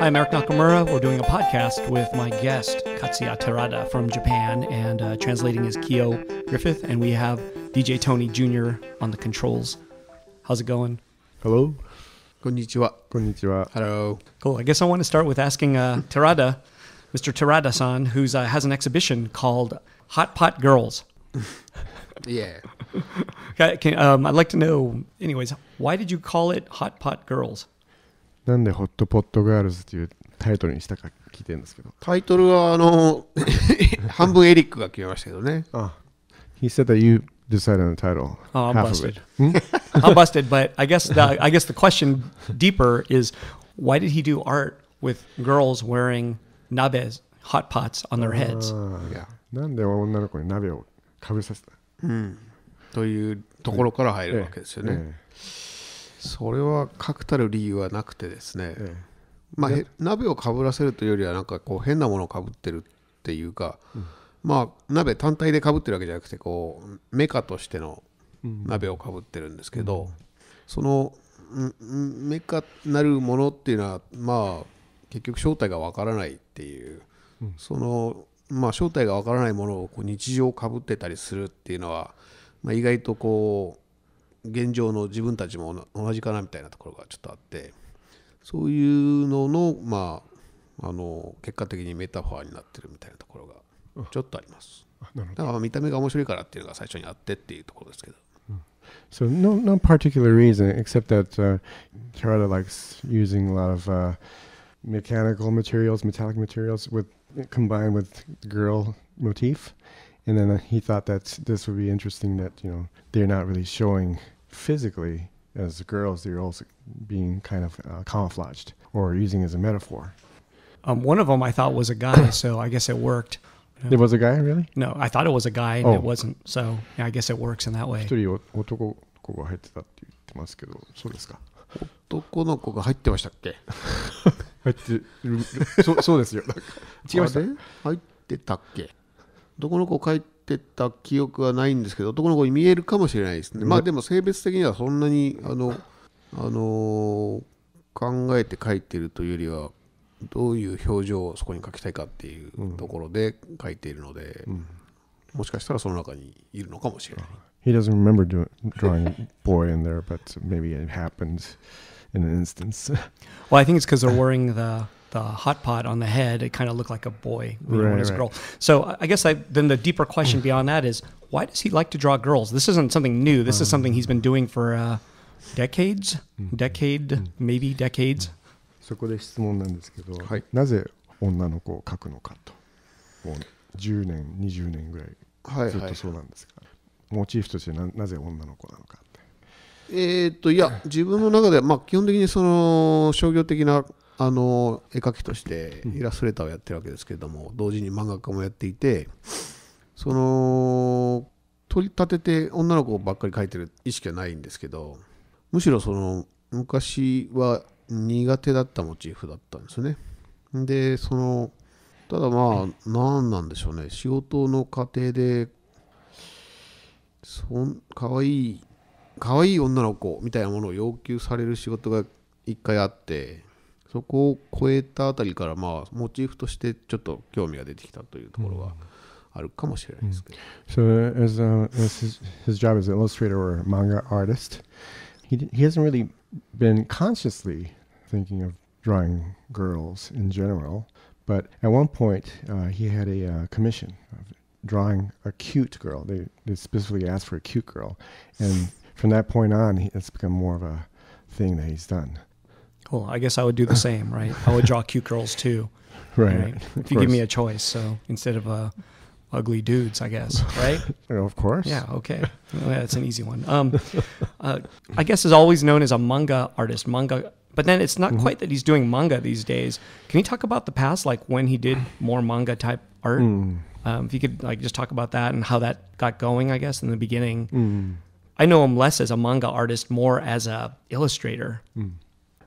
Hi, I'm Eric Nakamura. We're doing a podcast with my guest, Katsuya Terada from Japan, and uh, translating is Kyo Griffith. And we have DJ Tony Jr. on the controls. How's it going? Hello. Konnichiwa. Konnichiwa. Hello. Cool. I guess I want to start with asking uh, Terada, Mr. Terada san, who uh, has an exhibition called Hot Pot Girls. yeah. Can, um, I'd like to know, anyways, why did you call it Hot Pot Girls? なんで「ホットポットガールズ」っていうタイトルにしたか聞いてるんですけどタイトルはあの半分エリックが決めましたけどねあ He said that you decided on the title oh, I'm half busted. of it I'm busted but I guess the, I guess the question deeper is why did he do art with girls wearing nabes hot pots on their heads yeah なんで女の子に鍋をかぶさせた、うん、というところから入るわけですよね、ええええそれは確たる理由はなくてですね、ええ、まあ、鍋をかぶらせるというよりはなんかこう変なものをかぶってるっていうか、うん、まあ、鍋単体でかぶってるわけじゃなくてこうメカとしての鍋をかぶってるんですけど、うん、そのメカなるものっていうのは、まあ、結局正体がわからないっていう、うん、その、まあ、正体がわからないものをこう日常かぶってたりするっていうのは、まあ、意外とこう現状の自分たちも同じかなみたいなところがちょっとあってそういうののまああの結果的にメタファーになってるみたいなところがちょっとあります。だから見た目が面白いからっていうのが最初にあってっていうところですけど。So no no particular reason except that uh, Charada likes using a lot of uh, mechanical materials, metallic materials with combined with girl motif. and then uh, he thought that this would be interesting that you know they're not really showing physically as girls they're also being kind of uh, camouflaged or using as a metaphor um, one of them i thought was a guy so i guess it worked it was a guy really no i thought it was a guy and oh. it wasn't so yeah, i guess it works in that way 男の子が入ってましたっけ入ってるそそうですよ違いました入ってたっけ 男の子帰描いてた記憶はないんですけど男の子に見えるかもしれないですね、まあでも性別的にはそんなにあの、あのー、考えて描いてるというよりはどういう表情をそこに描きたいかっていうところで描いているので、うん、もしかしたらその中にいるのかもしれない。He doesn't remember doing, drawing boy in there, but maybe it happens in an instance. well, I think it's because they're wearing the the hot pot on the head, it kind of looked like a boy when right, was a girl. So I guess I, then the deeper question mm. beyond that is why does he like to draw girls? This isn't something new. This is uh. something he's been doing for uh, decades, mm-hmm. decade, mm-hmm. maybe decades. そこで質問なんですけど、はい、なぜ女の子を描くのかと、もう10年、20年ぐらいずっとそうなんですが、はいはい、モチーフとしてななぜ女の子なのかって。えー、っといや自分の中では、まあ、基本的にその商業的な mm-hmm. あの絵描きとしてイラストレーターをやってるわけですけれども、同時に漫画家もやっていてその取り立てて女の子ばっかり描いてる意識はないんですけどむしろその昔は苦手だったモチーフだったんですね。でそのただまあ何なんでしょうね仕事の過程でそんかわいいかわいい女の子みたいなものを要求される仕事が一回あってそこを超えたあたりから、まあ、モチーフとしてちょっと興味が出てきたというところが。あるかもしれないですけど。Mm. So as, uh, as his, his job as an illustrator or manga artist, he he hasn't really been consciously thinking of drawing girls in general, but at one point uh, he had a uh, commission of drawing a cute girl. They they specifically asked for a cute girl, and from that point on, he, it's become more of a thing that he's done. cool. I guess I would do the same, right? I would draw cute girls too. Right. right? If you give me a choice, so instead of uh, ugly dudes, I guess, right? of course. Yeah. Okay. Well, that's an easy one. Um, uh, I guess is always known as a manga artist. Manga, but then it's not mm-hmm. quite that he's doing manga these days. Can you talk about the past, like when he did more manga type art? Mm. Um, if you could like just talk about that and how that got going, I guess in the beginning. Mm. I know him less as a manga artist, more as a illustrator. Mm.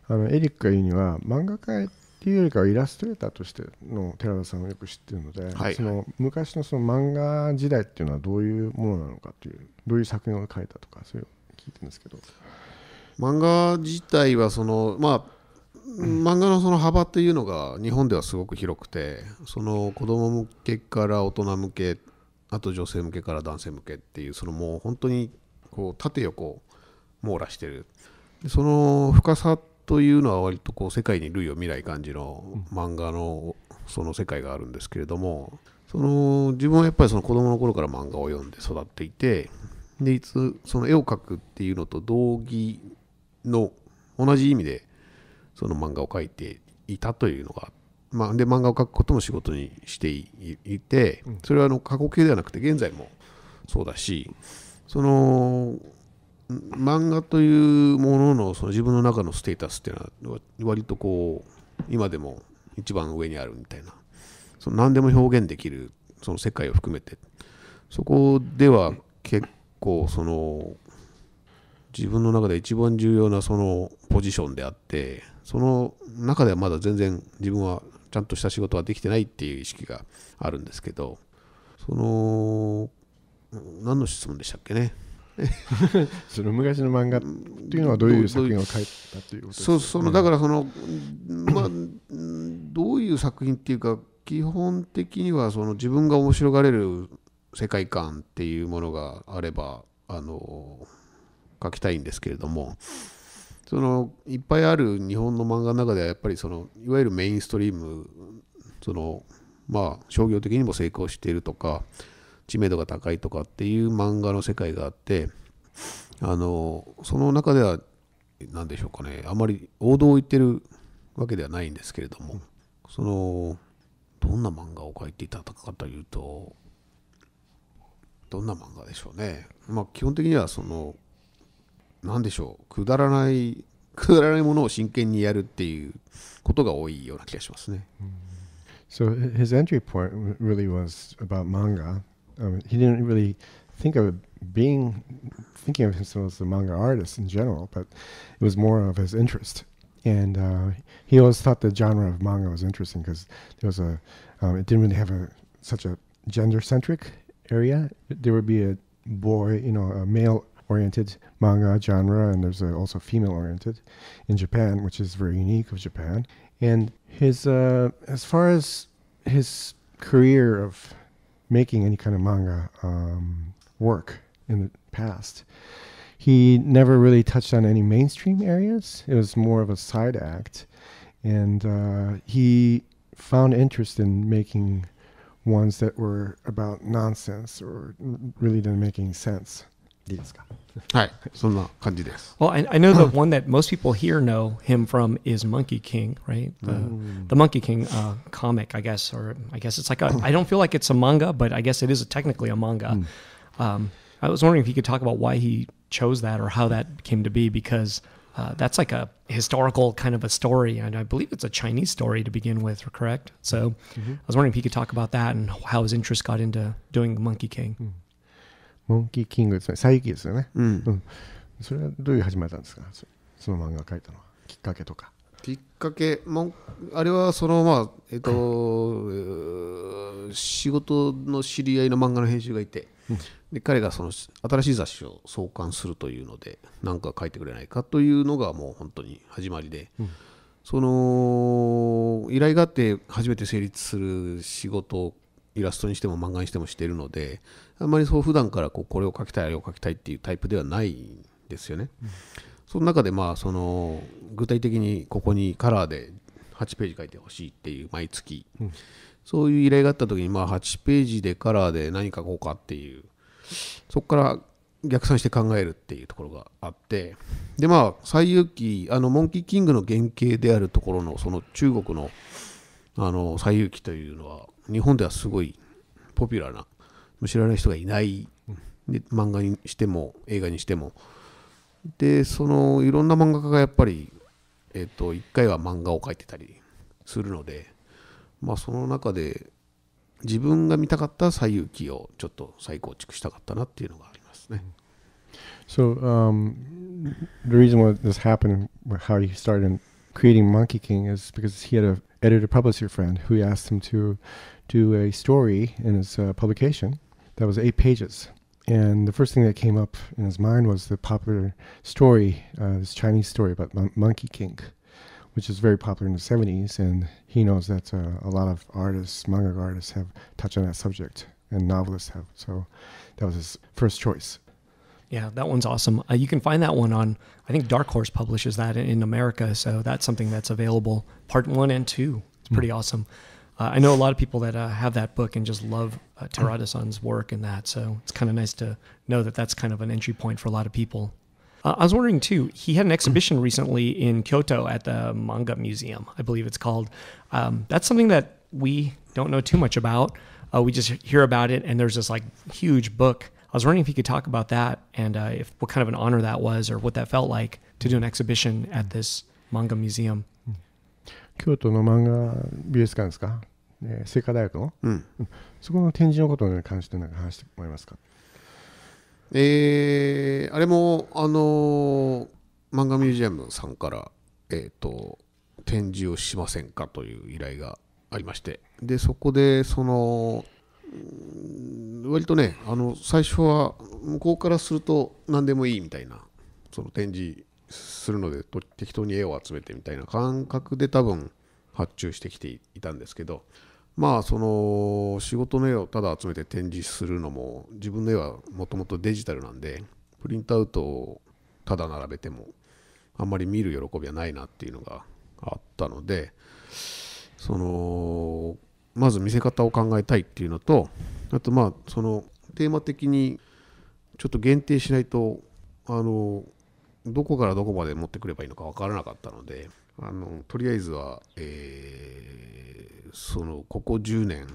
あのエリックが言うには漫画家っていうよりかはイラストレーターとしての寺田さんをよく知っているので、はい、その昔のその漫画時代っていうのはどういうものなのかというどういう作品を描いたとかそういう聞いてるんですけど漫画自体はそのまあ漫画のその幅っていうのが日本ではすごく広くてその子供向けから大人向けあと女性向けから男性向けっていうそのもう本当にこう縦横網羅してるその深さっというのは割とこう世界に類を見ない感じの漫画のその世界があるんですけれどもその自分はやっぱりその子供の頃から漫画を読んで育っていてでいつその絵を描くっていうのと同義の同じ意味でその漫画を描いていたというのが、まあ、で漫画を描くことも仕事にしていてそれはあの過去形ではなくて現在もそうだしその漫画というもののその自分の中のステータスっていうのは割とこう今でも一番上にあるみたいなその何でも表現できるその世界を含めてそこでは結構その自分の中で一番重要なそのポジションであってその中ではまだ全然自分はちゃんとした仕事はできてないっていう意識があるんですけどその何の質問でしたっけね その昔の漫画っていうのはどういう作品を書いたっていうことですか、うそのだからその、まあ、どういう作品っていうか基本的にはその自分が面白がれる世界観っていうものがあればあの書きたいんですけれどもそのいっぱいある日本の漫画の中ではやっぱりそのいわゆるメインストリームそのまあ商業的にも成功しているとか知名度が高いとかっていう漫画の世界があってあのその中では何でしょうかねあまり王道を言ってるわけではないんですけれどもそのどんな漫画を描いていたかというとどんな漫画でしょうねまあ基本的にはその何でしょうくだらないくだらないものを真剣にやるっていうことが多いような気がしますね。So his entry point really was about manga um, he didn't really think of being thinking of himself as a manga artist in general, but it was more of his interest. And uh, he always thought the genre of manga was interesting because there was a um, it didn't really have a such a gender centric area. There would be a boy, you know, a male oriented manga genre, and there's also female oriented in Japan, which is very unique of Japan. And his uh, as far as his career of making any kind of manga um, work in the past. He never really touched on any mainstream areas. It was more of a side act. And uh, he found interest in making ones that were about nonsense or really didn't make any sense. はい、そんな感じです。Well, I, I know the one that most people here know him from is Monkey King, right? The, mm. the Monkey King uh, comic, I guess, or I guess it's like a, I don't feel like it's a manga, but I guess it is a, technically a manga. Mm. Um, I was wondering if you could talk about why he chose that or how that came to be, because uh, that's like a historical kind of a story, and I believe it's a Chinese story to begin with, correct? So mm-hmm. I was wondering if you could talk about that and how his interest got into doing Monkey King. Mm. モンキーキングですね、佐伯ですよね、うん、うん、それはどういう始まりなんですか、その漫画描いたのは、きっかけとか。きっかけもあれはそのまあえっと、うん、仕事の知り合いの漫画の編集がいて、うん、で彼がその新しい雑誌を創刊するというのでなんか書いてくれないかというのがもう本当に始まりで、うん、その依頼があって初めて成立する仕事をイラストにしても漫画にしてもしているのであんまりそう普段からこうこれを書きたいあれを書きたいっていうタイプではないんですよね。うん、その中でまあその具体的にここにカラーで8ページ書いてほしいっていう毎月、うん、そういう依頼があった時にまあ8ページでカラーで何書こうかっていうそこから逆算して考えるっていうところがあってでまあ西遊記あのモンキーキングの原型であるところのその中国のあの西遊記というのは日本ではすごいポピュラーな知らない人がいないで漫画にしても映画にしてもでそのいろんな漫画家がやっぱり、えーと、一1回は漫画を描いてたりするので、まあ、その中で自分が見たかった最有機をちょっと再構築したかったなっていうのがありますね。So, um, the reason why this happened, how he started creating Monkey King, is because he had a editor publisher friend who asked him to do a story in his uh, publication. that was eight pages. And the first thing that came up in his mind was the popular story, uh, this Chinese story about mon Monkey King, which was very popular in the 70s. And he knows that uh, a lot of artists, manga artists, have touched on that subject, and novelists have. So that was his first choice. Yeah, that one's awesome. Uh, you can find that one on, I think Dark Horse publishes that in, in America. So that's something that's available, part one and two. It's hmm. pretty mm -hmm. awesome. Uh, I know a lot of people that uh, have that book and just love uh, Terada-san's work and that, so it's kind of nice to know that that's kind of an entry point for a lot of people. Uh, I was wondering too. He had an exhibition recently in Kyoto at the Manga Museum, I believe it's called. Um, that's something that we don't know too much about. Uh, we just hear about it, and there's this like huge book. I was wondering if you could talk about that and uh, if what kind of an honor that was, or what that felt like to do an exhibition at this manga museum. 京都の漫画美術館ですか、えー、清華大学の、うん、そこの展示のことに関してなんか話してもらえますか。えー、あれも、あのー、漫画ミュージアムさんから、えーと展示をしませんかという依頼がありましてでそこでその割とねあの最初は向こうからすると何でもいいみたいなその展示するので適当に絵を集めてみたいな感覚で多分発注してきていたんですけどまあその仕事の絵をただ集めて展示するのも自分の絵はもともとデジタルなんでプリントアウトをただ並べてもあんまり見る喜びはないなっていうのがあったのでそのまず見せ方を考えたいっていうのとあとまあそのテーマ的にちょっと限定しないとあのどこからどこまで持ってくればいいのか分からなかったのであのとりあえずは、えー、そのここ10年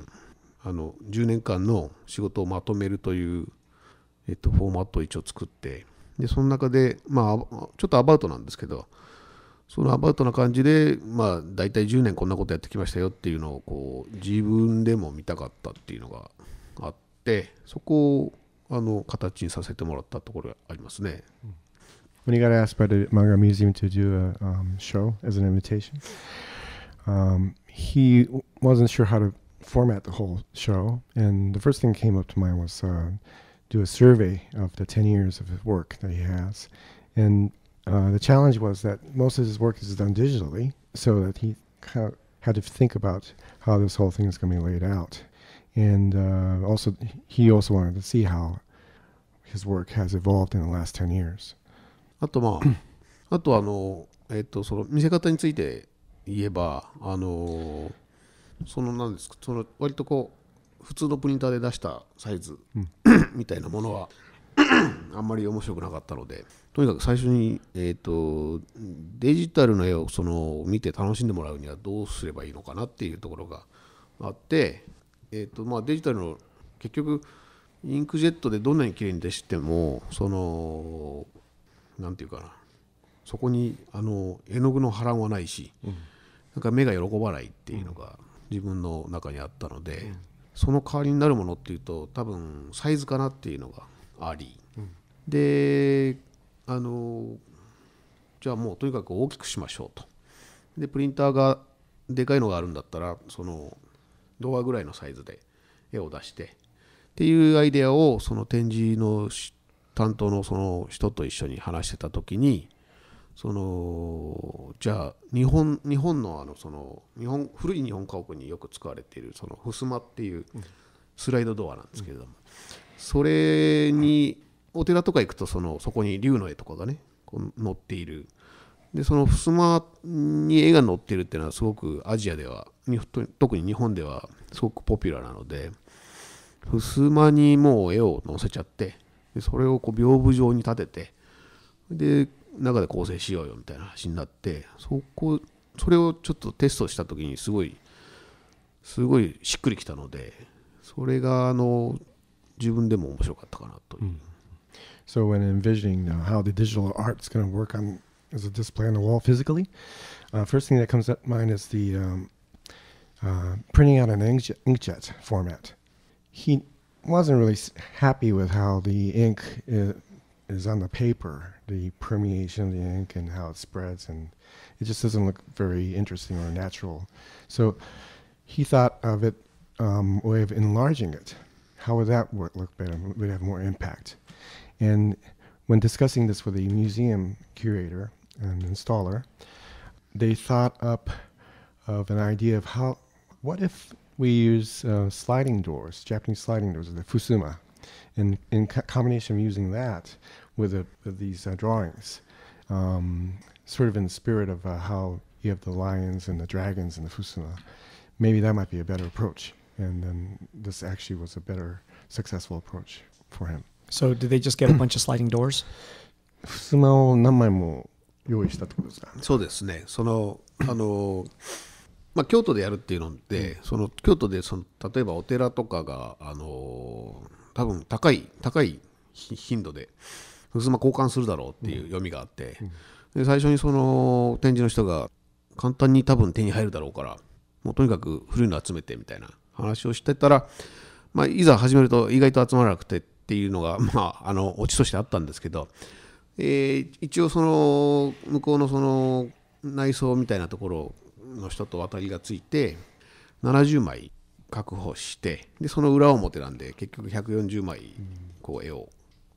あの10年間の仕事をまとめるという、えっと、フォーマットを一応作ってでその中で、まあ、ちょっとアバウトなんですけどそのアバウトな感じで、まあ、大体10年こんなことやってきましたよっていうのをこう自分でも見たかったっていうのがあってそこをあの形にさせてもらったところがありますね。うん when he got asked by the Manga Museum to do a um, show as an invitation, um, he wasn't sure how to format the whole show. And the first thing that came up to mind was uh, do a survey of the 10 years of his work that he has. And uh, the challenge was that most of his work is done digitally, so that he kind of had to think about how this whole thing is going to be laid out. And uh, also, he also wanted to see how his work has evolved in the last 10 years. あとまあ あとあの、えっ、ー、と、その見せ方について言えば、あのー、そのなんですか、その割とこう、普通のプリンターで出したサイズ、うん、みたいなものは あんまり面白くなかったので、とにかく最初に、えーと、デジタルの絵をその見て楽しんでもらうにはどうすればいいのかなっていうところがあって、えーとまあ、デジタルの結局インクジェットでどんなに綺麗に出してもその何て言うかなそこにあの絵の具の波乱はないし、うん、なんか目が喜ばないっていうのが自分の中にあったので、うん、その代わりになるものっていうと多分サイズかなっていうのがあり、うん、であのじゃあもうとにかく大きくしましょうとでプリンターがでかいのがあるんだったらそのドアぐらいのサイズで絵を出してっていうアイデアをその展示の担当のその人と一緒に話してた時にそのじゃあ日本日本のあのその日本古い日本家屋によく使われているその襖っていうスライドドアなんですけれども、それにお寺とか行くとそのそこに龍の絵とかがねこう載っているでその襖に絵が載ってるっていうのはすごくアジアでは特に日本ではすごくポピュラーなので襖にもう絵を載せちゃって。でそれをこう屏風状に立ててで中で構成しようよみたいな話になってそこそれをちょっとテストした時にすごいすごいしっくりきたのでそれがあの自分でも面白かったかなという。Mm. So when envisioning n o how the digital art is going to work on as a display on the wall physically, uh, first thing that comes up mind is the um, uh, printing out an inkjet, inkjet format. He wasn't really happy with how the ink is, is on the paper, the permeation of the ink and how it spreads, and it just doesn't look very interesting or natural. So he thought of it um, way of enlarging it. How would that work, look better? Would have more impact? And when discussing this with the museum curator and installer, they thought up of an idea of how, what if we use uh, sliding doors, Japanese sliding doors, the fusuma. And in co combination of using that with, a, with these uh, drawings, um, sort of in the spirit of uh, how you have the lions and the dragons and the fusuma, maybe that might be a better approach. And then this actually was a better, successful approach for him. So, did they just get a bunch of sliding doors? フスマを何枚も用意したってことですか、ね、そうですね。そのあのまあ、京都でやるっていうので、うん、その京都でその例えばお寺とかが、あのー、多分高い高い頻度で襖交換するだろうっていう読みがあって、で最初にその展示の人が簡単に多分手に入るだろうからもうとにかく古いの集めてみたいな話をしてたら、まあ、いざ始めると意外と集まらなくてっていうのが、まあ、あのオチとしてあったんですけど、えー、一応その向こうのその内装みたいなところをの人と渡りがついて70枚確保してでその裏表なんで結局140枚こう絵を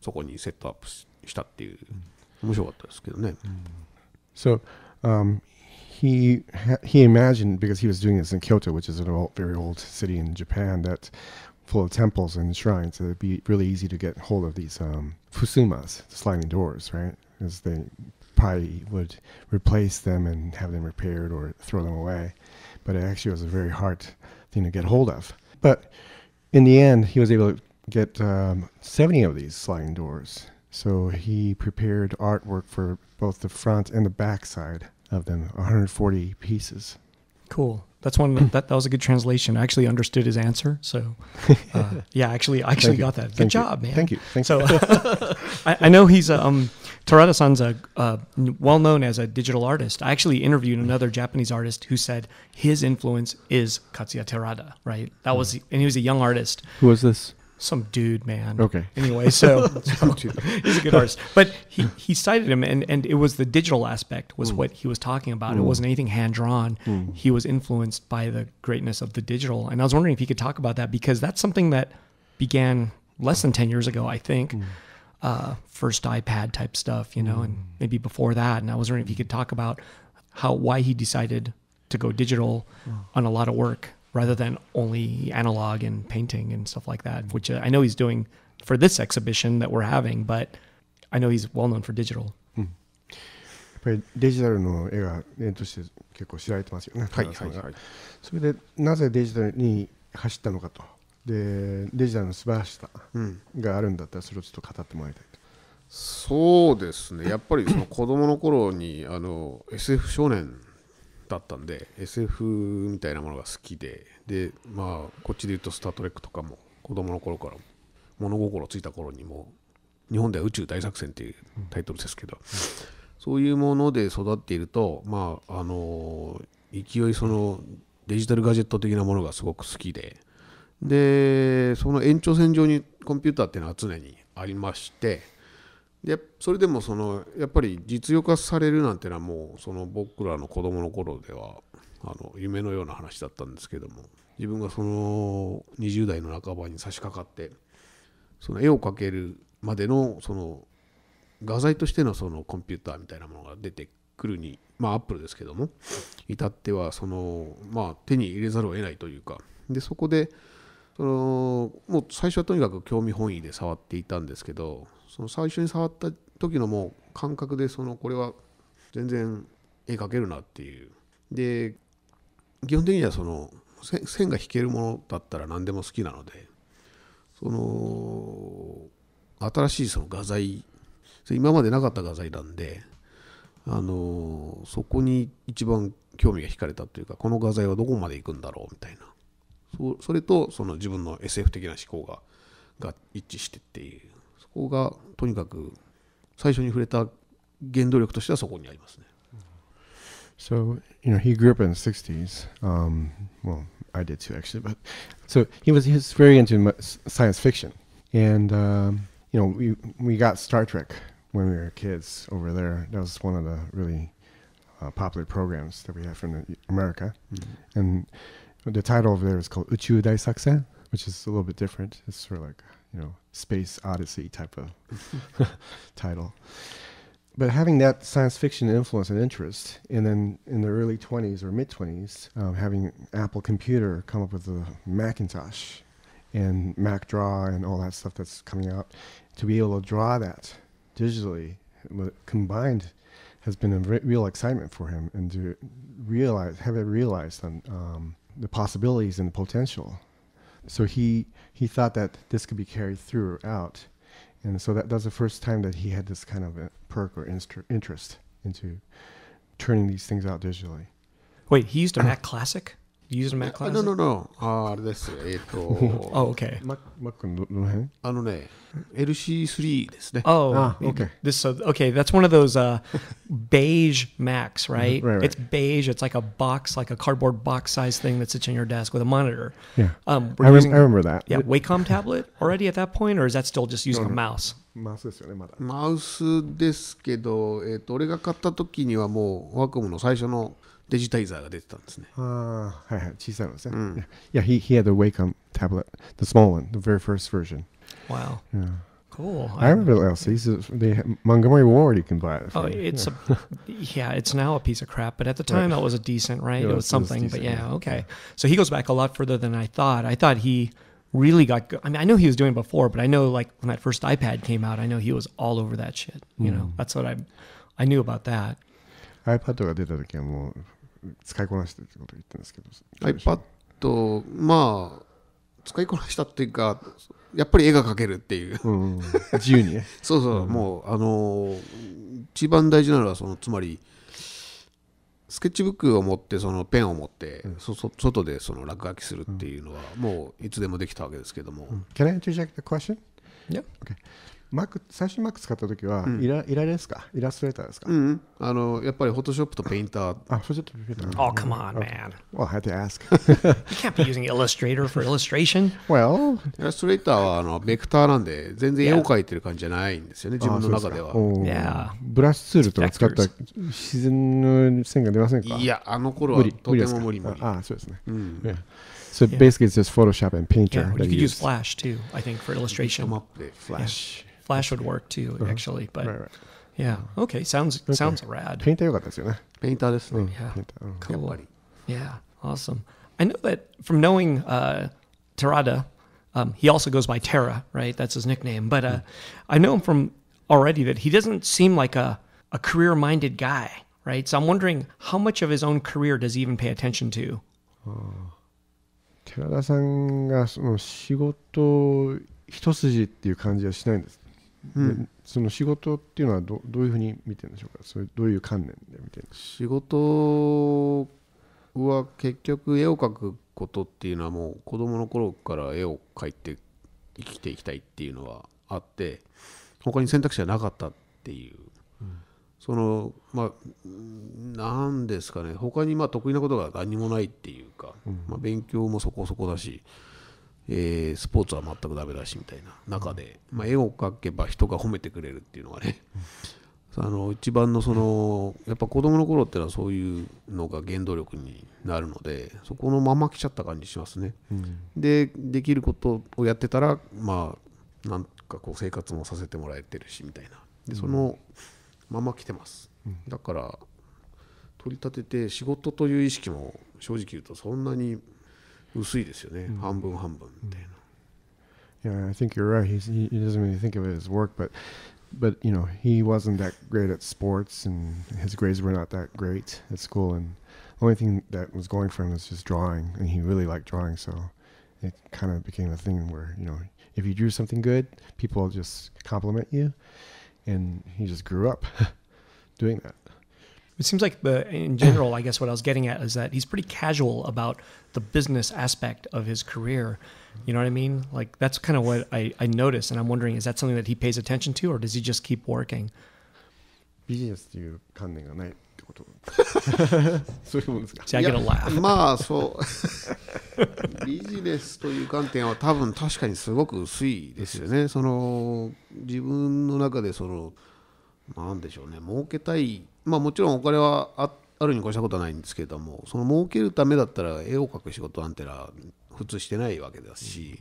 そこにセットアップしたっていう面白かったですけどね。So, um, he he imagined because he was doing this in Kyoto, which is a very old city in Japan t h a t full of temples and shrines. o it'd be really easy to get hold of these um, fusumas, sliding doors, right? As they probably would replace them and have them repaired or throw them away. But it actually was a very hard thing to get hold of. But in the end, he was able to get um, 70 of these sliding doors. So he prepared artwork for both the front and the back side of them, 140 pieces. Cool. That's one. That, that was a good translation. I actually understood his answer. So, uh, yeah, actually, I actually got that. Good job, man. Thank you. Thank so, I, I, know he's uh, um, terada San's a, well known as a digital artist. I actually interviewed another Japanese artist who said his influence is Katsuya Terada. Right, that was, hmm. and he was a young artist. Who was this? Some dude, man. Okay. Anyway, so he's a good artist, but he, he cited him, and, and it was the digital aspect was mm. what he was talking about. Mm. It hmm. wasn't anything hand drawn. Mm. He was influenced by the greatness of the digital, and I was wondering if he could talk about that because that's something that began less than ten years ago, I think. Hmm uh, first iPad type stuff, you know, mm. and maybe before that. And I was wondering if you could talk about how why he decided to go digital oh. on a lot of work rather than only analog and painting and stuff like that, mm. which I know he's doing for this exhibition that we're having, but I know he's well known for digital. Mm. やっぱりデジタルの絵が例として結構知られてますよね。はいはいはい、それでなぜデジタルに走ったのかとでデジタルの素晴らしさがあるんだったらそれをちょっと語ってもらいたい、そうですねやっぱりその子供の頃にあの SF 少年だったんで SF みたいなものが好きででまあこっちで言うと「スター・トレック」とかも子供の頃から物心ついた頃にも日本では「宇宙大作戦」っていうタイトルですけど、そういうもので育っているとまああの勢いそのデジタルガジェット的なものがすごく好きで。でその延長線上にコンピューターっていうのは常にありましてでそれでもそのやっぱり実用化されるなんていうのはもうその僕らの子供の頃ではあの夢のような話だったんですけども自分がその20代の半ばに差し掛かってその絵を描けるまでのその画材としてのそのコンピューターみたいなものが出てくるにまあアップルですけども至ってはそのまあ手に入れざるを得ないというかでそこでそのもう最初はとにかく興味本位で触っていたんですけどその最初に触った時のもう感覚でそのこれは全然絵描けるなっていうで基本的にはその線が引けるものだったら何でも好きなのでその新しいその画材今までなかった画材なんであのそこに一番興味が引かれたというかこの画材はどこまで行くんだろうみたいなそそれとその自分の SF 的な思考がが一致してっていうそこがとにかく最初に触れた原動力としてはそこにありますね。So, you know, he grew up in the 60s. Um, well, I did too, actually. But so he was, he was very into science fiction. And, um, you know, we, we got Star Trek when we were kids over there. That was one of the really uh, popular programs that we had from America. Mm-hmm. And The title over there is called Uchu Daisaksen, which is a little bit different. It's sort of like, you know, space odyssey type of title. But having that science fiction influence and interest, and then in the early 20s or mid 20s, um, having Apple Computer come up with the Macintosh and Mac Draw and all that stuff that's coming out, to be able to draw that digitally combined has been a real excitement for him and to realize, have it realized on um, the possibilities and the potential. So he he thought that this could be carried throughout, and so that, that was the first time that he had this kind of perk or instru- interest into turning these things out digitally. Wait, he used a Mac Classic using Mac Closet? Uh, no, no, no. no. ああれです。えっ、ー、と。oh, ah, eh, okay. Mac, Mac のどの辺あのね、LC3 ですね。Oh, ah, okay. This, so, okay, that's one of those uh, beige Macs, mm-hmm. right? right, right? It's beige. It's like a box, like a cardboard box size thing that sits in your desk with a monitor. Yeah. Um, I, using, rem- I remember that. Yeah, Wacom tablet already at that point, or is that still just using no, no. a mouse? マウスですよねまだマウスですけど、えーと、と俺が買った時にはもうワコムの最初のデジタイザーが出てたんですね。ああ、はいはい、小さいのですね。うん、yeah, he, he had the Wacom tablet, the small one, the very first version. Wow. Yeah. Cool. I, remember LCs. They, Montgomery Ward, you can buy it. Oh, it's yeah. a yeah. It's now a piece of crap, but at the time right. it was a decent, right? Yeah, it was something, it was decent, but yeah, yeah. okay. So he goes back a lot further than I thought. I thought he really got. Go- I mean, I know he was doing before, but I know like when that first iPad came out, I know he was all over that shit. You mm. know, that's what I, I knew about that. iPad とか出た時はもう使いこなしてるってことを言ってるんですけど iPad まあ使いこなしたっていうかやっぱり絵が描けるっていう、うん、自由にね そうそう、うん、もうあのー、一番大事なのはそのつまりスケッチブックを持ってそのペンを持って、うん、そそ外でその落書きするっていうのは、もういつでもできたわけですけども、Can I interject a question? Yeah. Okay. マック最初にマック使った時は、イライラですかイラストレーターですか、うん、あのやっぱりフォトショップとペインターあフォトショップとペインター Oh come on man Well I had to ask You can't be using Illustrator for illustration Well イラストレーターはあのベクターなんで全然絵を描いてる感じじゃないんですよね自分の中では yeah. ブラシツールとか使った自然の線が出ませんかいやあの頃はとても無理無理ああそうですね、うん yeah. So yeah. basically, it's just Photoshop and Painter. Yeah, you could use Flash too, I think, for illustration. Come up with Flash. Yeah. Flash would work too, uh-huh. actually. But right, right. yeah, okay, sounds okay. sounds rad. Mm, yeah. Oh. cool. Yeah, awesome. I know that from knowing uh, Terada, um, he also goes by Terra, right? That's his nickname. But uh, mm. I know him from already that he doesn't seem like a, a career minded guy, right? So I'm wondering how much of his own career does he even pay attention to? Oh. 寺田さんがその仕事一筋っていう感じはしないんですうん、その仕事っていうのはどどういうふうに見てるんでしょうかそれどういう観念で見てる仕事は結局絵を描くことっていうのはもう子どもの頃から絵を描いて生きていきたいっていうのはあって他に選択肢はなかったっていう、うん、そのまあ何ですかね他にま得意なことが何もないっていうか、うん、まあ、勉強もそこそこだし、えー、スポーツは全くダメだしみたいな中で、まあ、絵を描けば人が褒めてくれるっていうのがね、あの一番のそのやっぱ子供の頃っていうのはそういうのが原動力になるのでそこのまま来ちゃった感じしますね、うん、でできることをやってたらまあなんかこう生活もさせてもらえてるしみたいなでそのまま来てます、うん、だから取り立てて仕事という意識も正直言うとそんなに薄いですよね、半分半分みたいな。Yeah, I think you're right. He's, he, he doesn't really think of it as work, but but you know he wasn't that great at sports, and his grades were not that great at school. And the only thing that was going for him was just drawing, and he really liked drawing. So it kind of became a thing where you know if you drew something good, people just compliment you, and he just grew up doing that. It seems like the, uh, in general, I guess what I was getting at is that he's pretty casual about the business aspect of his career. You know what I mean? Like that's kind of what I, I noticed, and I'm wondering is that something that he pays attention to, or does he just keep working? ビジネスという観念がないってことそういうもんですかビジネスという観点は多分確かにすごく薄いですよねその自分の中でその なんでしょうね儲けたいまあもちろんお金はああるに越したことはないんですけどもその儲けるためだったら絵を描く仕事なんてのは普通してないわけだし、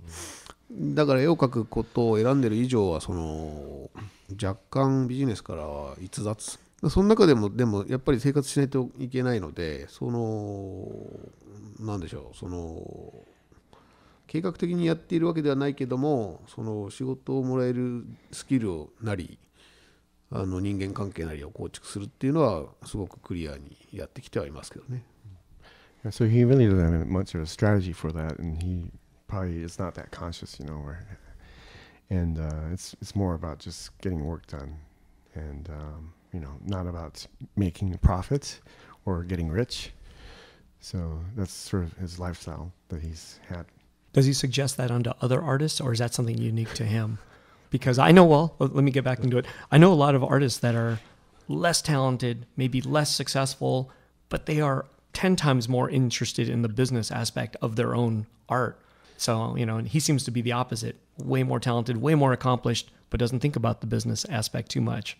だから絵を描くことを選んでる以上はその若干ビジネスからは逸脱その中でもでもやっぱり生活しないといけないのでそのなんでしょうその計画的にやっているわけではないけどもその仕事をもらえるスキルをなりあの人間関係なりを構築するっていうのはすごくクリアにやってきてはいますけどね。Yeah, so he really doesn't have much of a strategy for that, and he probably is not that conscious, you know. Or, and uh, it's it's more about just getting work done, and um, you know, not about making a profit or getting rich. So that's sort of his lifestyle that he's had. Does he suggest that onto other artists, or is that something unique to him? because I know well. Let me get back into it. I know a lot of artists that are less talented, maybe less successful, but they are ten times more interested in the business aspect of their own art. So you know, and he seems to be the opposite. Way more talented, way more accomplished, but doesn't think about the business aspect too much.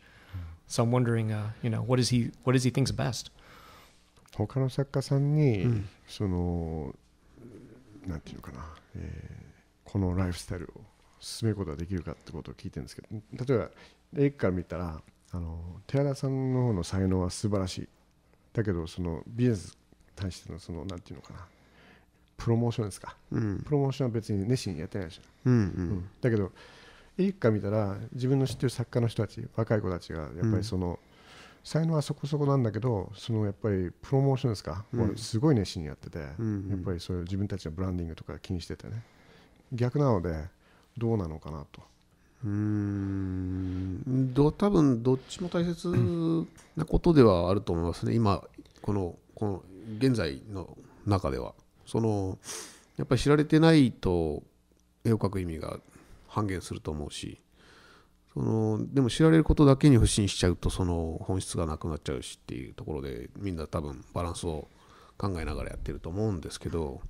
So I'm wondering, uh, you know, what is he, What does he thinks best? 他の作家さんに、うん、そのなんていうのかな、えー、このライフスタイルを進めることができるかってことを聞いてるんですけど例えばレイクから見たらあの寺田さんの方の才能は素晴らしいだけどそのビジネスに対してのそのなんていうのかなプロモーションですか、うん、プロモーションは別に熱心にやってないでしょ、うんうんうん、だけどエリッ見たら自分の知ってる作家の人たち若い子たちがやっぱりその、うん、才能はそこそこなんだけどそのやっぱりプロモーションですか、うん、すごい熱心にやってて、うんうん、やっぱりそういう自分たちのブランディングとか気にしててね逆なのでどうなのかなと。うんど多分どっちも大切なことではあると思いますね、今このこの現在の中ではそのやっぱり知られてないと絵を描く意味が半減すると思うしそのでも知られることだけに不信しちゃうとその本質がなくなっちゃうしっていうところでみんな多分バランスを考えながらやってると思うんですけど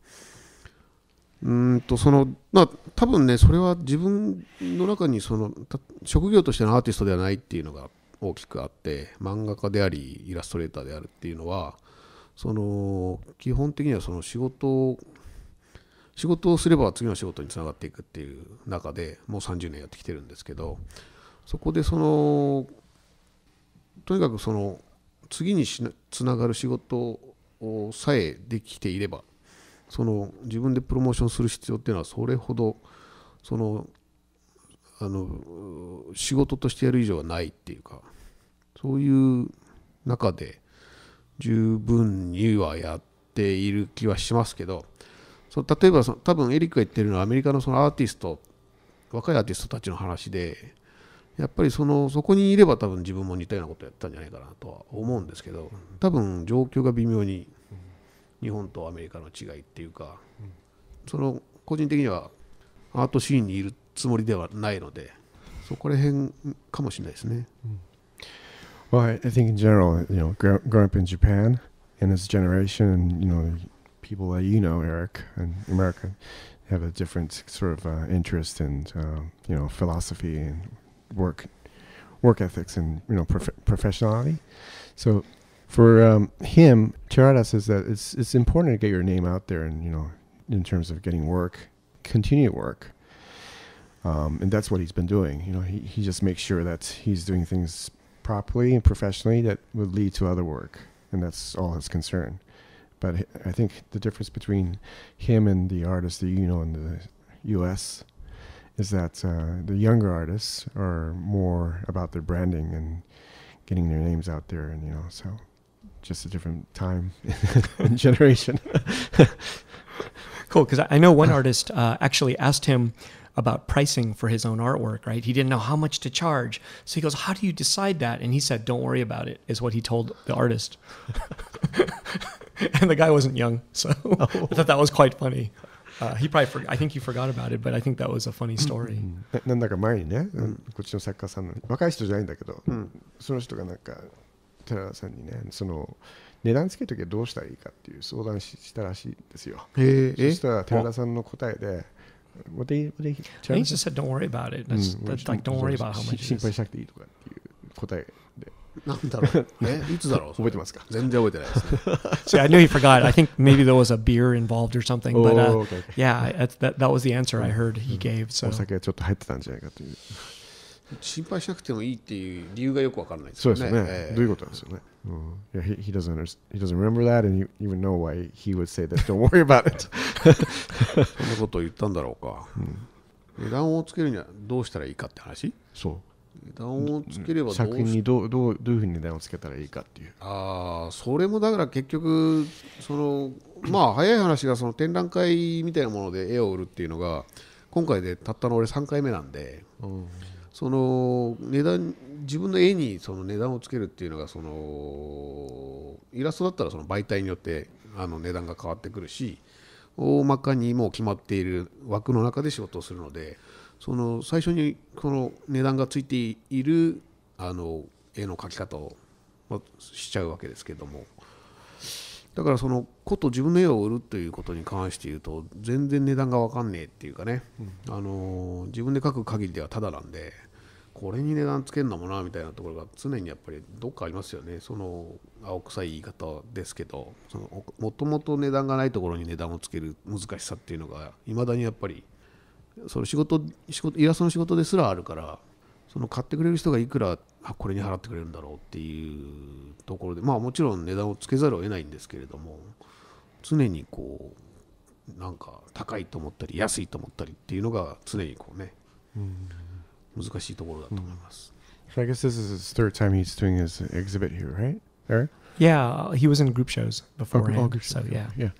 うんとそのまあ多分ねそれは自分の中にその職業としてのアーティストではないっていうのが大きくあって漫画家でありイラストレーターであるっていうのはその基本的にはその仕事を仕事をすれば次の仕事につながっていくっていう中でもう30年やってきてるんですけどそこでそのとにかくその次につながる仕事をさえできていればその自分でプロモーションする必要っていうのはそれほどそのあの仕事としてやる以上はないっていうかそういう中で十分にはやっている気はしますけどその例えばその多分エリックが言ってるのはアメリカのそのアーティスト若いアーティストたちの話でやっぱりそのそこにいれば多分自分も似たようなことやったんじゃないかなとは思うんですけど多分状況が微妙に日本とアメリカの違いっていうか、その個人的にはアートシーンにいるつもりではないのでそこら辺かもしれないですね。Well, I think in general, you know, growing up in Japan and as a generation, and you know, people that you know, Eric, and America, have a different sort of uh, interest and uh, you know philosophy and work, work ethics and you know prof- professionality. So for um, him, Tirada says that it's it's important to get your name out there, and you know, in terms of getting work, continue work, um, and that's what he's been doing. You know, he he just makes sure that he's doing things properly and professionally that would lead to other work, and that's all his concern. But I think the difference between him and the artists that you know in the U.S. is that uh, the younger artists are more about their branding and getting their names out there, and you know, so just a different time and generation. cool, because I know one artist uh, actually asked him about pricing for his own artwork, right? He didn't know how much to charge. So he goes, How do you decide that? And he said, Don't worry about it, is what he told the artist. and the guy wasn't young. So oh. I thought that was quite funny. Uh, he probably, for, I think he forgot about it, but I think that was a funny mm-hmm. story. Mm-hmm. なんだか前にね、こっちの作家さんの若い人じゃないんだけど、その人がなんか寺田さんにねその値段つけるときはどうしたらいいかっていう相談したらしいんですよ。えー、そしたら寺田さんの答えで、What they, what they, I think he just said, don't worry about it. That's, that's like, don't worry about how much it is. 心配しなくていいとかっていう答えで。なんだろうえいつだろう覚えてますか全然覚えてないですね。so I knew he forgot. I think maybe there was a beer involved or something. But、uh, oh, okay, okay. yeah, that, that was the answer I heard he gave. So. お酒がちょっと入ってたんじゃないかという。心配しなくてもいいっていう理由がよくわからないですね。そうですね。どういうことなんですよね。うん、yeah, he, he doesn't he doesn't remember that and you even know why he would say that. Don't worry about it. そんなことを言ったんだろうか。うん、値段をつけるにはどうしたらいいかって話？そう。値段をつければ作品にどうどうどういうふうに値段をつけたらいいかっていうああそれもだから結局そのまあ早い話がその展覧会みたいなもので絵を売るっていうのが今回でたったの俺3回目なんで、うん、その値段自分の絵にその値段をつけるっていうのがそのイラストだったらその媒体によってあの値段が変わってくるし大まかにもう決まっている枠の中で仕事をするのでその最初にこの値段がついているあの絵の描き方をしちゃうわけですけどもだからそのこと自分の絵を売るということに関して言うと全然値段が分かんねえっていうかね、うん、あの自分で書く限りではただなんでこれに値段つけるのもなみたいなところが常にやっぱりどっかありますよねその青臭い言い方ですけどそのもともと値段がないところに値段をつける難しさっていうのがいまだにやっぱりその仕事仕事イラストの仕事ですらあるからその買ってくれる人がいくらあこれに払ってくれるんだろうっていうところでまあもちろん値段をつけざるを得ないんですけれども常にこうなんか高いと思ったり安いと思ったりっていうのが常にこうね、難しいところだと思います。So I guess this is his third time he's doing his exhibit here, right? Eric? Yeah, he was in group shows before. Oh, o u so yeah, yeah.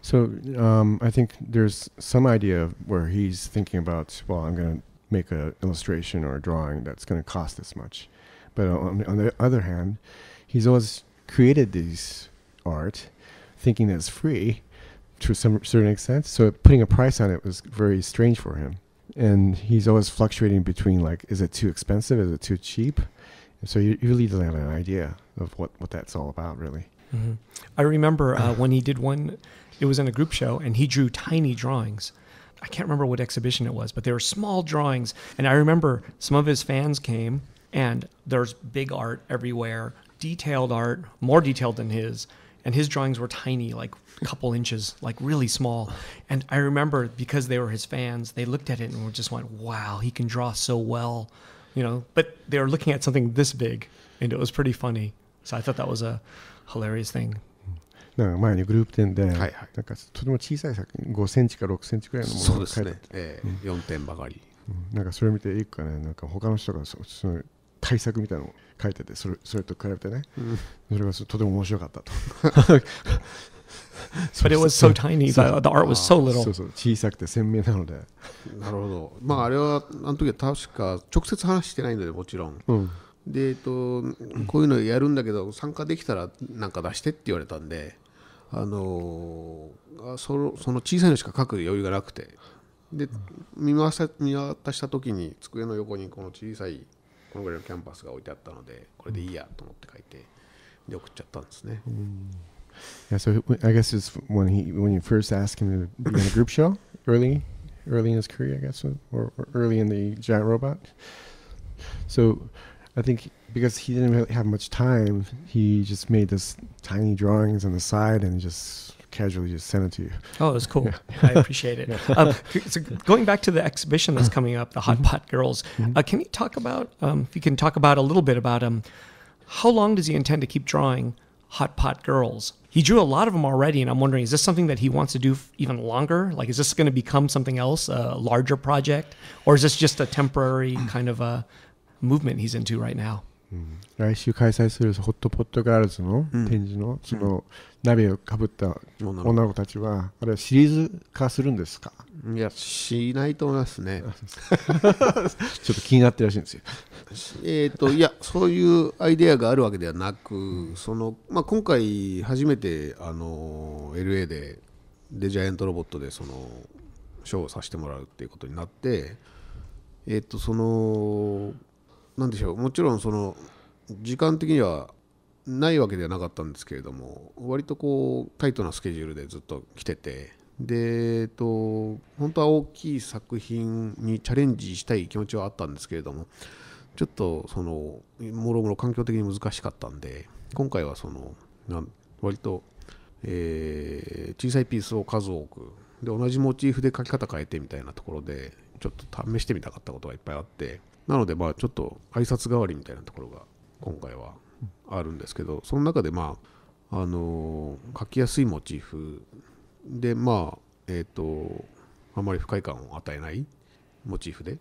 So um, I think there's some idea where he's thinking about, well, I'm g o n n a make an illustration or a drawing that's g o n n a cost this much. But on, on the other hand, he's always created these art thinking that it's free to some certain extent. So putting a price on it was very strange for him. And he's always fluctuating between like, is it too expensive? Is it too cheap? And so you, really don't have an idea of what, what that's all about, really. Mm-hmm. I remember uh, when he did one, it was in a group show, and he drew tiny drawings. I can't remember what exhibition it was, but they were small drawings. And I remember some of his fans came and there's big art everywhere, detailed art, more detailed than his. And his drawings were tiny, like a couple inches, like really small. And I remember because they were his fans, they looked at it and just went, wow, he can draw so well, you know. But they were looking at something this big, and it was pretty funny. So I thought that was a hilarious thing だから前にグループ展で、はいはい、なんかとても小さい作品5センチか6センチぐらいのものを描いて、ねえーうん、4点ばかり、うん、なんかそれを見ていいかねなんか他の人がそその対策みたいなのを書いててそれそれと比べてね、うん、それがとても面白かったと。But it was so tiny, the, the art was so little. そうそう小さくて鮮明なので。なるほど。まああれはあの時は確か直接話してないのでもちろん。うんでえっと、こういうのやるんだけど参加できたらなんか出してって言われたんで、あのー、そのその小さいのしか書く余裕がなくてで見渡した見渡した時に机の横にこの小さいこのぐらいのキャンバスが置いてあったのでこれでいいやと思って書いてで送っちゃったんですね。Yeah, so I guess it's when he when you first asked him to be on a group show early, early in his career, I guess, or, or early in the giant robot. So, I think because he didn't really have much time, he just made this tiny drawings on the side and just casually just sent it to you. Oh, it was cool. Yeah. I appreciate it. Yeah. Um, so going back to the exhibition that's coming up, the Hot mm-hmm. Pot Girls. Mm-hmm. Uh, can you talk about? Um, if you can talk about a little bit about um, how long does he intend to keep drawing Hot Pot Girls? He drew a lot of them already, and I'm wondering, is this something that he wants to do even longer? Like, is this going to become something else, a larger project, or is this just a temporary kind of a movement he's into right now? 来週開催するホットポットガールズの展示の、その鍋をかぶった女の子たちは、あれはシリーズ化するんですかいや、しないと思いますね。ちょっと気になってるらしいんですよ。えっと、いや、そういうアイデアがあるわけではなく、そのまあ、今回、初めてあの LA で、でジャイアントロボットでそのショーをさせてもらうっていうことになって、えっと、その何でしょうもちろんその時間的にはないわけではなかったんですけれども割とこうタイトなスケジュールでずっと来ててで、えっと、本当は大きい作品にチャレンジしたい気持ちはあったんですけれどもちょっとそのもろもろ環境的に難しかったんで今回はその割と、えー、小さいピースを数多くで同じモチーフで描き方変えてみたいなところでちょっと試してみたかったことがいっぱいあってなのでまあちょっと挨拶代わりみたいなところが今回はあるんですけどその中でまああの書きやすいモチーフでまあえっ、とあまり不快感を与えないモチーフで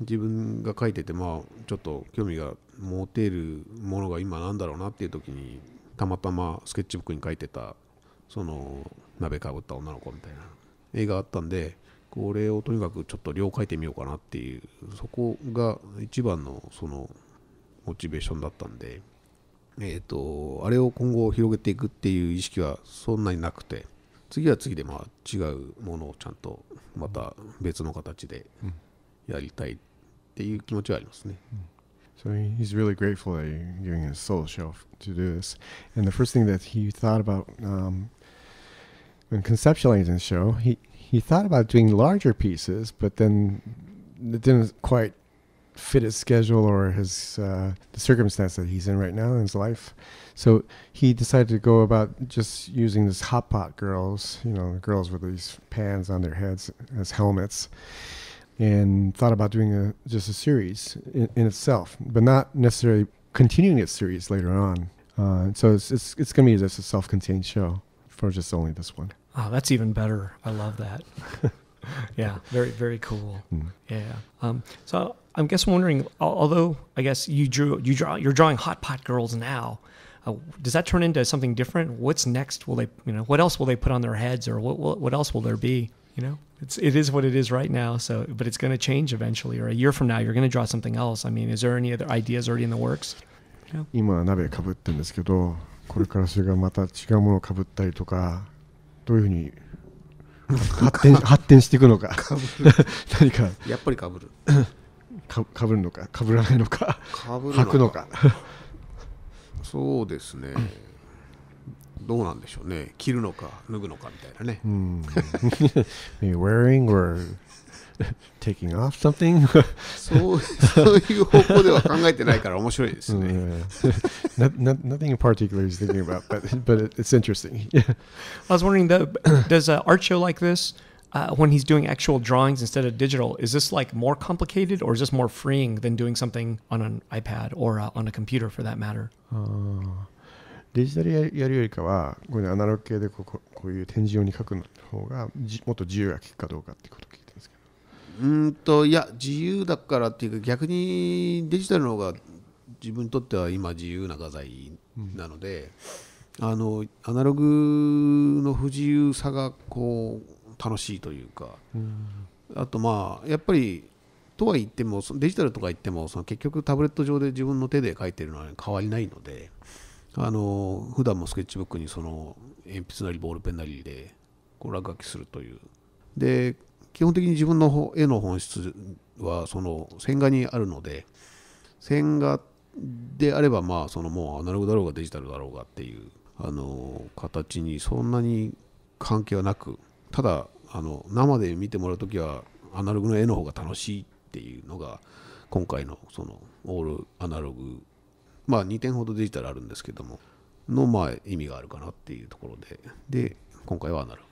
自分が書いててまあちょっと興味が持てるものが今なんだろうなっていう時にたまたまスケッチブックに書いてたその鍋かぶった女の子みたいな絵があったんでこれをとにかくちょっと量書いてみようかなっていうそこが一番のそのモチベーションだったんでえっ、ー、とあれを今後広げていくっていう意識はそんなになくて次は次でまあ違うものをちゃんとまた別の形でやりたいっていう気持ちはありますね。So he's really grateful that you're giving his soul shelf to do this. And the first thing that he thought about um, when conceptualizing the show, he, he thought about doing larger pieces, but then it didn't quite fit his schedule or his uh, the circumstance that he's in right now in his life. So he decided to go about just using these hot pot girls, you know, girls with these pans on their heads as helmets, and thought about doing a just a series in, in itself, but not necessarily continuing its series later on. Uh, so it's it's, it's going to be just a self-contained show for just only this one. Oh, that's even better. I love that. yeah, very very cool. Mm. Yeah. Um, so I'm guess wondering, although I guess you drew you draw you're drawing hot pot girls now. Uh, does that turn into something different? What's next? Will they you know what else will they put on their heads or what what, what else will there be? You know, it's it is what it is right now. So, but it's going to change eventually, or a year from now, you're going to draw something else. I mean, is there any other ideas already in the works? You know? どういうふうに発展 発展していくのかか何かやっぱりかぶるかかぶるのかかぶらないのかかぶるのかくのか そうですね、どうなんでしょうね着るのか脱ぐのかみたいなね、うん、wearing or taking off something? そうそういう方向では考えてないから面白いですね。not, not, nothing in particular he's thinking about, but, but it's interesting. I was wondering, though, does an art show like this, uh, when he's doing actual drawings instead of digital, is this like more complicated or is this more freeing than doing something on an iPad or uh, on a computer for that matter? Uh. Ah. デジタルやるよりかは、こういうアナログ系でこうこういう展示用に書くの方がじもっと自由が利くかどうかっていうことをうんといや自由だからっていうか逆にデジタルの方が自分にとっては今自由な画材なので、うん、あのアナログの不自由さがこう楽しいというか、うん、あとまあやっぱりとは言ってもデジタルとか言ってもその結局タブレット上で自分の手で書いてるのは変わりないのであの普段もスケッチブックにその鉛筆なりボールペンなりでこう落書きするというで基本的に自分の絵の本質はその線画にあるので線画であればまあそのもうアナログだろうがデジタルだろうがっていうあの形にそんなに関係はなくただあの生で見てもらう時はアナログの絵の方が楽しいっていうのが今回のそのオールアナログまあ2点ほどデジタルあるんですけどものまあ意味があるかなっていうところでで今回はアナログ。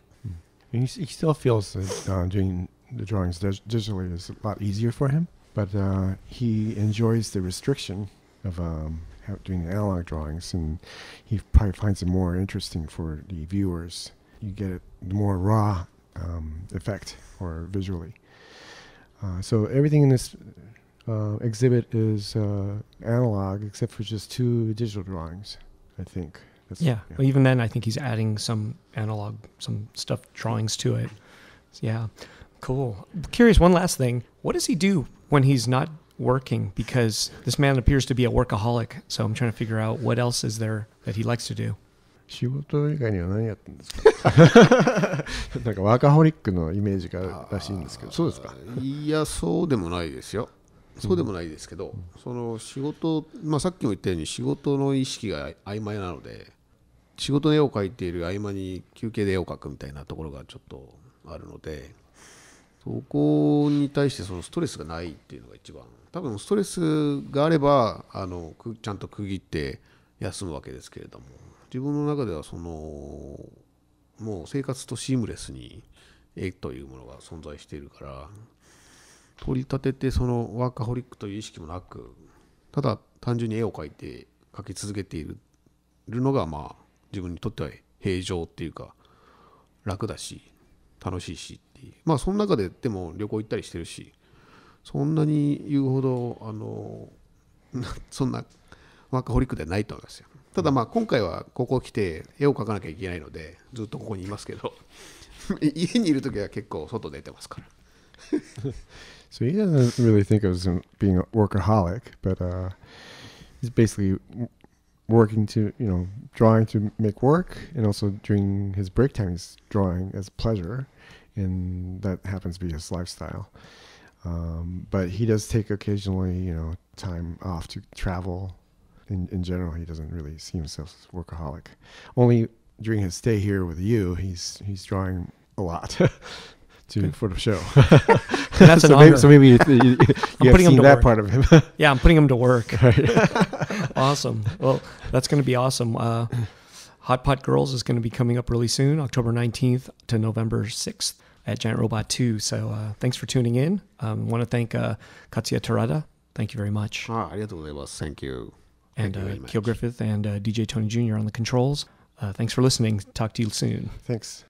He, he still feels that uh, doing the drawings digitally is a lot easier for him, but uh, he enjoys the restriction of um, doing analog drawings, and he probably finds it more interesting for the viewers. You get it more raw um, effect or visually. Uh, so everything in this uh, exhibit is uh, analog, except for just two digital drawings, I think yeah. yeah. Well, even then, I think he's adding some analog, some stuff, drawings to it. So, yeah. Cool. I'm curious, one last thing. What does he do when he's not working? Because this man appears to be a workaholic. So I'm trying to figure out what else is there that he likes to do. 仕事の絵を描いている合間に休憩で絵を描くみたいなところがちょっとあるのでそこに対してそのストレスがないっていうのが一番多分ストレスがあればあのちゃんと区切って休むわけですけれども自分の中ではそのもう生活とシームレスに絵というものが存在しているから取り立ててそのワーカホリックという意識もなくただ単純に絵を描いて描き続けているのがまあ自分にとっては平常っていうか楽だし楽しいしっていうまあその中ででも旅行行ったりしてるしそんなに言うほどあの そんなワーカホリックではないと思いますよただまあ今回はここ来て絵を描かなきゃいけないのでずっとここにいますけど 家にいる時は結構外出てますから so he doesn't really think of him being a workaholic but、uh, he's basically working to you know drawing to make work, and also during his break time he's drawing as pleasure, and that happens to be his lifestyle. Um, but he does take occasionally you know time off to travel. In, in general, he doesn't really see himself as workaholic. Only during his stay here with you, he's he's drawing a lot. to for the show. that's so, maybe, so maybe you, you, you have seen that work. part of him. yeah, I'm putting him to work. Right. awesome. Well, that's going to be awesome. Uh, Hot Pot Girls is going to be coming up really soon, October 19th to November 6th at Giant Robot 2. So uh, thanks for tuning in. I um, want to thank uh, Katsuya Tarada. Thank you very much. Ah, thank you. And thank you uh, Keel Griffith and uh, DJ Tony Jr. on the controls. Uh, thanks for listening. Talk to you soon. Thanks.